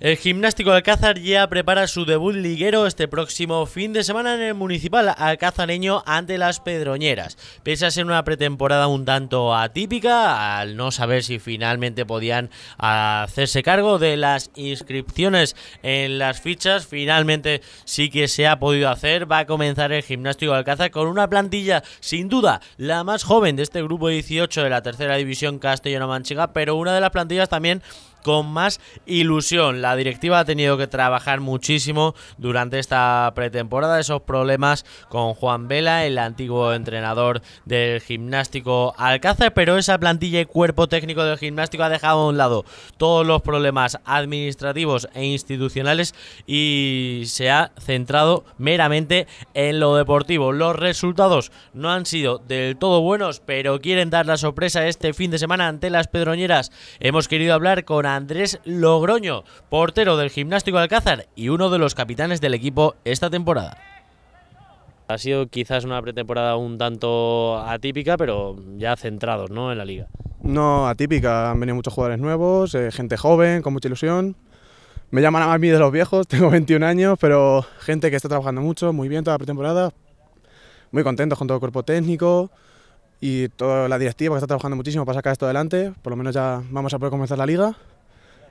El gimnástico Alcázar ya prepara su debut liguero este próximo fin de semana en el municipal alcazareño ante las Pedroñeras. Pese a ser una pretemporada un tanto atípica, al no saber si finalmente podían hacerse cargo de las inscripciones en las fichas, finalmente sí que se ha podido hacer. Va a comenzar el gimnástico Alcázar con una plantilla sin duda la más joven de este grupo 18 de la tercera división castellano-manchega, pero una de las plantillas también con más ilusión. La directiva ha tenido que trabajar muchísimo durante esta pretemporada, esos problemas con Juan Vela, el antiguo entrenador del gimnástico Alcázar, pero esa plantilla y cuerpo técnico del gimnástico ha dejado a un lado todos los problemas administrativos e institucionales y se ha centrado meramente en lo deportivo. Los resultados no han sido del todo buenos, pero quieren dar la sorpresa este fin de semana ante las Pedroñeras. Hemos querido hablar con Andrés Logroño, portero del Gimnástico Alcázar y uno de los capitanes del equipo esta temporada. Ha sido quizás una pretemporada un tanto atípica, pero ya centrados ¿no? en la liga. No, atípica. Han venido muchos jugadores nuevos, eh, gente joven, con mucha ilusión. Me llaman a mí de los viejos, tengo 21 años, pero gente que está trabajando mucho, muy bien toda la pretemporada. Muy contentos con todo el cuerpo técnico y toda la directiva que está trabajando muchísimo para sacar esto adelante. Por lo menos ya vamos a poder comenzar la liga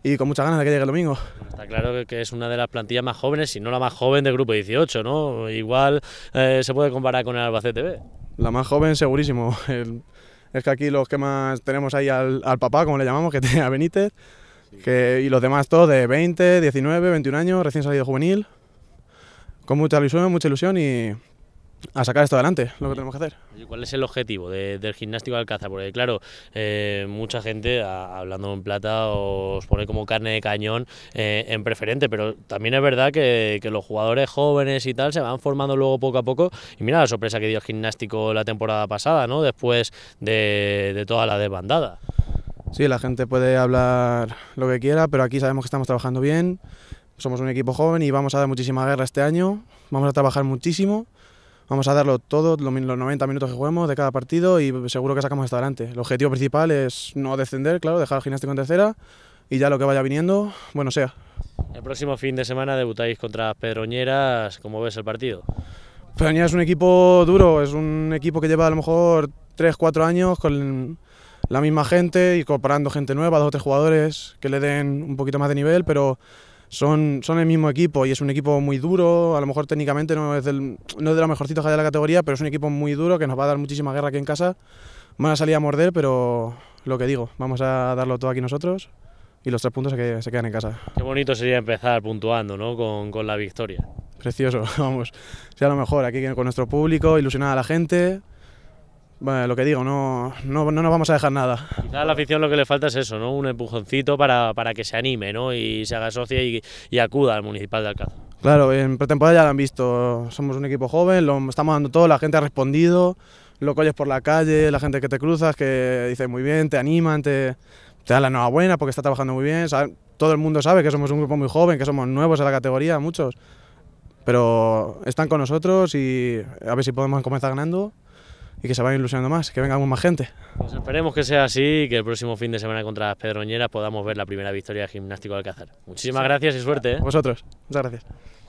y con muchas ganas de que llegue el domingo. Está claro que es una de las plantillas más jóvenes, si no la más joven del grupo 18, ¿no? Igual eh, se puede comparar con el Albacete B. La más joven, segurísimo. es que aquí los que más tenemos ahí al, papá, como le llamamos, que tiene a Benítez, que, y los demás todos de 20, 19, 21 años, recién salido juvenil, con mucha ilusión, mucha ilusión y a sacar esto adelante, lo que tenemos que hacer. ¿Cuál es el objetivo del gimnástico de Alcázar? Porque claro, eh, mucha gente, hablando en plata, os pone como carne de cañón eh, en preferente, pero también es verdad que, los jugadores jóvenes y tal se van formando luego poco a poco. Y mira la sorpresa que dio el gimnástico la temporada pasada, ¿no? Después de, de toda la desbandada. Sí, la gente puede hablar lo que quiera, pero aquí sabemos que estamos trabajando bien, somos un equipo joven y vamos a dar muchísima guerra este año, vamos a trabajar muchísimo Vamos a darlo todo, los 90 minutos que juguemos de cada partido y seguro que sacamos hasta adelante. El objetivo principal es no descender, claro, dejar el gimnástico en tercera y ya lo que vaya viniendo, bueno sea. El próximo fin de semana debutáis contra Pedroñeras, ¿cómo ves el partido? Pedroñeras es un equipo duro, es un equipo que lleva a lo mejor 3-4 años con la misma gente y incorporando gente nueva, dos o tres jugadores que le den un poquito más de nivel, pero son, son el mismo equipo y es un equipo muy duro, a lo mejor técnicamente no es, del, no de los mejorcitos de la categoría, pero es un equipo muy duro que nos va a dar muchísima guerra aquí en casa. Van a salir a morder, pero lo que digo, vamos a darlo todo aquí nosotros y los tres puntos se quedan en casa. Qué bonito sería empezar puntuando, ¿no? Con, con la victoria. Precioso, vamos. Sea lo mejor, aquí con nuestro público, ilusionada a la gente, lo que digo, no, no, no nos vamos a dejar nada. Quizás a la afición lo que le falta es eso, ¿no? Un empujoncito para, para que se anime, ¿no? Y se haga socia y, acuda al Municipal de Alcázar. Claro, en pretemporada ya lo han visto. Somos un equipo joven, lo estamos dando todo, la gente ha respondido, lo que por la calle, la gente que te cruzas, que dice muy bien, te animan, te, te dan la enhorabuena porque está trabajando muy bien. Todo el mundo sabe que somos un grupo muy joven, que somos nuevos en la categoría, muchos. Pero están con nosotros y a ver si podemos comenzar ganando y que se vayan ilusionando más, que venga más gente. Pues esperemos que sea así y que el próximo fin de semana contra las Pedroñeras podamos ver la primera victoria de Gimnástico de Alcázar. Muchísimas gracias y suerte. ¿eh? vosotros, muchas gracias.